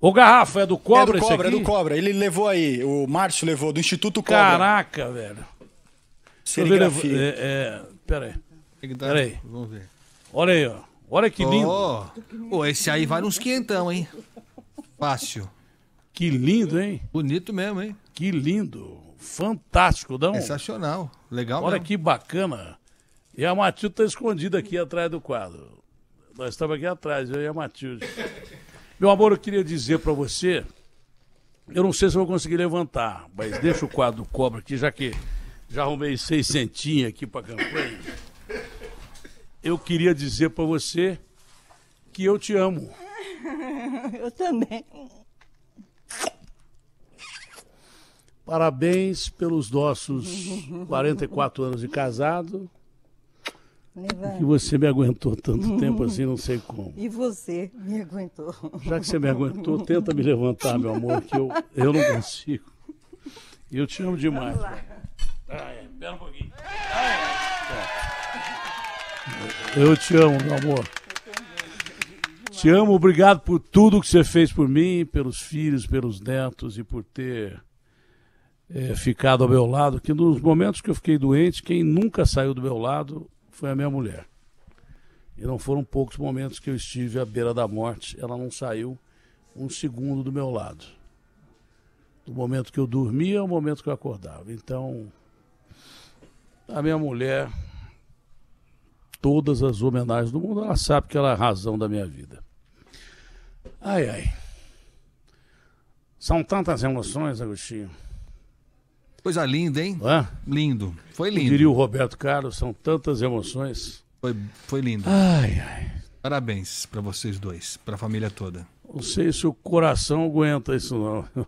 O Garrafa é do Cobra, é do Cobra, é do Cobra. Ele levou aí, o Márcio levou, do Instituto Cobra. Caraca, velho. Serigrafia. Ver, é, é, pera aí. É tá- pera aí. Vamos ver. Olha aí, ó. Olha que lindo. Oh, oh, esse aí vale uns quinhentão, hein? Fácil. Que lindo, hein? Bonito mesmo, hein? Que lindo. Fantástico, não? Sensacional. Legal Olha mesmo. que bacana. E a Matilde tá escondida aqui atrás do quadro. Nós estamos aqui atrás, eu e a Matilde. Meu amor, eu queria dizer para você, eu não sei se vou conseguir levantar, mas deixa o quadro cobra aqui, já que já arrumei seis centinhos aqui para campanha. Eu queria dizer para você que eu te amo. Eu também. Parabéns pelos nossos 44 anos de casado. Nevane. Né, que você me aguentou tanto tempo assim, não sei como. E você me aguentou. Já que você me aguentou, tenta me levantar, meu amor, que eu, eu não consigo. Eu te amo demais. Ah, é. pera um pouquinho. Ah, é. eu te amo, meu amor. Te amo, obrigado por tudo que você fez por mim, pelos filhos, pelos netos e por ter é, ficado ao meu lado. Que nos momentos que eu fiquei doente, quem nunca saiu do meu lado foi a minha mulher. E não foram poucos momentos que eu estive à beira da morte, ela não saiu um segundo do meu lado. Do momento que eu dormia ao momento que eu acordava. Então, a minha mulher, todas as homenagens do mundo, ela sabe que ela é a razão da minha vida. Ai, ai. São tantas emoções, Agostinho. Coisa linda, hein? Hã? Lindo. Foi lindo. Eu diria o Roberto Carlos, são tantas emoções. Foi, foi lindo. Ai, ai. Parabéns para vocês dois, para a família toda. Não sei se o coração aguenta isso não.